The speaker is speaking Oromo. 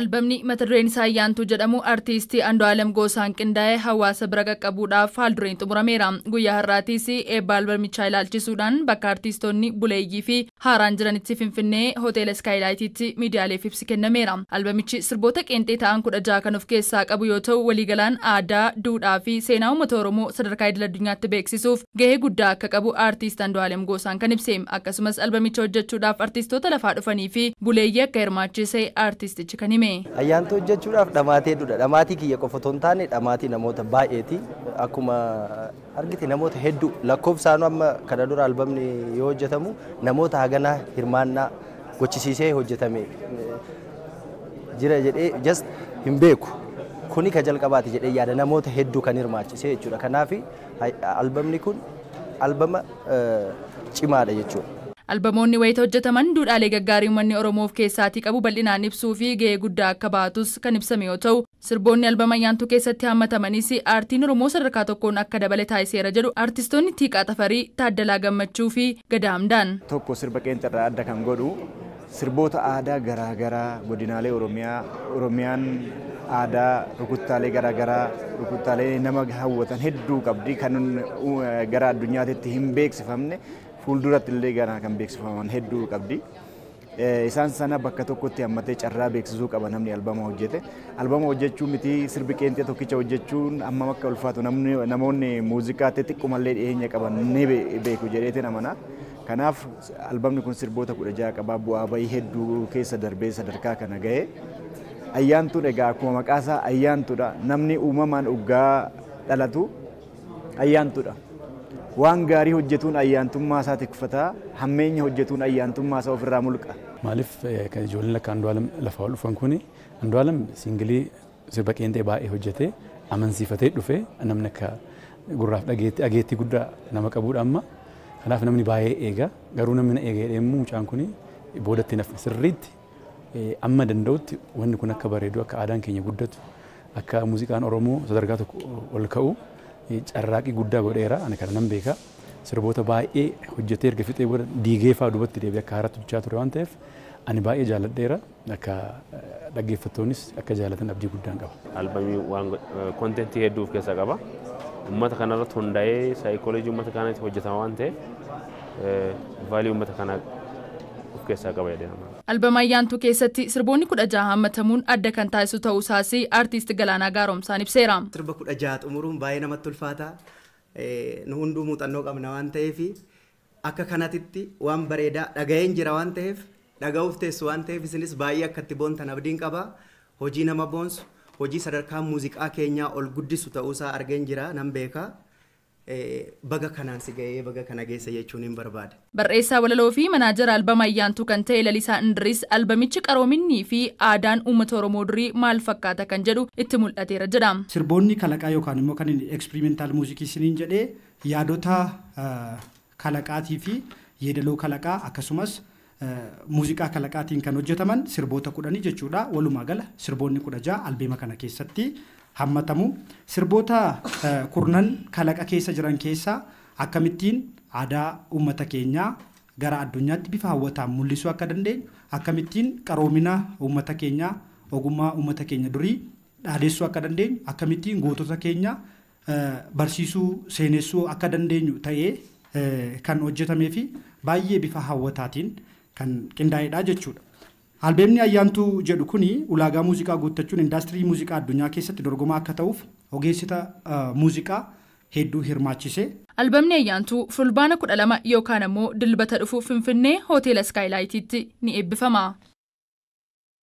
albamni mata dureen isaa Ayyaantuu jedhamu andoo Andu'aalam Goosaan qindaa'e hawaasa bira qaqqabuudhaaf haaldureen xumurameera. Guyyaa har'aatiis eebba albamichaa ilaalchisuudhaan bakka artiistoonni buleeyyii fi haaraan jiranitti Finfinnee Hoteela Iskaayilaayitiitti miidiyaaleef ibsi kennameera. albamichi sirboota qeenxee ta'an kudha kan of keessaa qabu yoo ta'u waliigalaan aadaa, duudhaa fi seenaa uummata Oromoo sadarkaa idil-addunyaatti beeksisuuf gahee guddaa akka qabu artiist Andu'aalam Goosaan kan ibse. Akkasumas albaamicha hojjechuudhaaf lafaa dhufanii fi buleeyyii akka hojjetame? Ayyaanta hojjechuudhaaf dhamaatee dudha. Dhamaatii kiyya qofa otoo hin taane dhamaatii namoota baay'eeti. Akkuma argite namoota hedduu lakkoofsaanuu amma kana dura albamni yoo hojjetamu namoota haganaa hirmaannaa gochisiisee hojjetame jira jedhee just hin beeku. Kuni ka jalqabaati jedhee yaada namoota hedduu kan hirmaachisee kanafi Kanaaf albamni kun albama cimaadha jechuudha. albamoonni wayita hojjetaman duudhaalee gaggaarii uummanni Oromoo of keessaatii qabu bal'inaan ibsuu fi gahee guddaa akka bahatus kan ibsame yoo ta'u sirboonni albama nyaantuu keessatti hammatamanis aartiin Oromoo sadarkaa tokkoon akka dabale taasiseera jedhu aartistoonni Tiiqaa xafarii Taaddalaa Gammachuu fi gadaamdaan Tokko sirba qeenxarraa adda kan godhu sirboota aadaa garaagaraa godinaalee Oromiyaa Oromiyaan aadaa rukuttaalee garaagaraa rukuttaalee nama hawwatan hedduu qabdi kan uh, gara addunyaatitti hin beeksifamne fuulduratti illee garaan kan beeksifaman hedduu qabdi. Isaan sana bakka tokkotti hammatee carraa beeksisuu qaba namni albama hojjete. Albama hojjechuu miti sirbi qeenxee tokkicha hojjechuun amma akka ulfaatu namoonni muuziqaatii xiqqoomallee dhiyeenya qaban ni beeku jedheetiin amanaa. Kanaaf albamni kun sirboota kudha jaha qabaa bu'aa bayii hedduu keessa darbee sadarkaa kana gahee. Ayyaantuun egaa akkuma maqaasaa ayyaantuudha. Namni uumamaan uggaa dhalatu ayyaantuudha. waan gaarii hojjetuun ayyaantummaa isaa tikfataa hammeenya hojjetuun ayyaantummaa isaa ofirraa mulqa. Maaliif kan ijoolleen akka Andu'aalam lafa ol dhufan kuni Andu'aalam singilii sirba qeenxee baay'ee hojjetee amansiifatee dhufee namni akka gurraaf dhageettii guddaa nama qabuudha amma. Kanaaf namni baay'ee eega garuu namni na eega jedhee mucaan kuni boodatti naf sirriitti amma danda'utti wanni kun akka bareedu akka aadaan keenya guddatu akka muuziqaan Oromoo sadarkaa tokko ol ka'u carraaqi guddaa godheera. Ani kana nan beeka. Sirboota baay'ee hojjetee erga fixee booda diigee fa'aa duubatti deebi'ee akka haaraatti hojjechaa ture waan ta'eef ani baay'ee jaalladheera. Akka dhaggeeffattoonnis akka jaalatan abdii guddaan qaba. Albamii waan kontentii hedduu of keessaa qaba. Uummata kanarratti hundaa'ee saayikooloojii uummata kanaatti hojjetama waan ta'eef vaalii uummata kanaa of keessaa qaba Albama keessatti sirboonni kudha jaha hammatamuun adda kan taasisu ta'uu isaas artiist Galaanaa Gaaromsaan ibseera. Sirba kudha jaha xumuruun baay'ee namatti ulfaata. hunduu muuxannoo qabna waan ta'eef akka kanatitti waan bareedaa dhaga'een jira waan ta'eef dhaga'uuf teessu waan ta'eef isinis baay'ee akka itti boontan abdiin qaba. Hojii nama boonsu hojii sadarkaa muuziqaa keenyaa ol guddisu ta'uusaa argeen jiraa nan Eh, baga baga kana geessa jechuun Barreessaa walaloo fi manaajara albama ayyaantuu kan ta'e Lalisaa indiriis albamichi qaroominnii fi aadaan uummata Oromoo durii maal fakkaata kan jedhu itti mul'ateera jedha. Sirboonni kalaqaa yookaan immoo kan inni eksperimeentaal muuziqii jedhee yaadota eh, kalaqaatii fi yeedaloo kalaqaa akkasumas eh, muuziqaa kalaqaatiin kan hojjetaman sirboota kudhanii jechuudha walumaa gala sirboonni kudha ja'a albeema kana keessatti hammatamu sirboota eh, kurnan kalaqa keessa jiran keessaa akkamittiin aadaa uummata keenyaa gara addunyaatti bifa hawwataan mul'isu akka dandeenyu akkamittiin qaroomina uummata keenyaa ogummaa uummata keenya durii dhaadessuu akka dandeenyu akkamittiin gootota keenya eh, barsiisuu seenessuu akka dandeenyu ta'ee eh, kan hojjetamee fi baay'ee bifa hawwataatiin kan qindaa'eedha jechuudha. Albeemni ayyaantuu jedhu kun ulaagaa muuziqaa guuttachuun indaastirii muuziqaa addunyaa keessatti dorgomaa akka ta'uuf ogeessita muuziqaa hedduu hirmaachise. Albeemni ayyaantuu fulbaana 12 yookaan ammoo dilbata dhufu Finfinnee Hoteela Iskaayilaayitiitti ni eebbifama.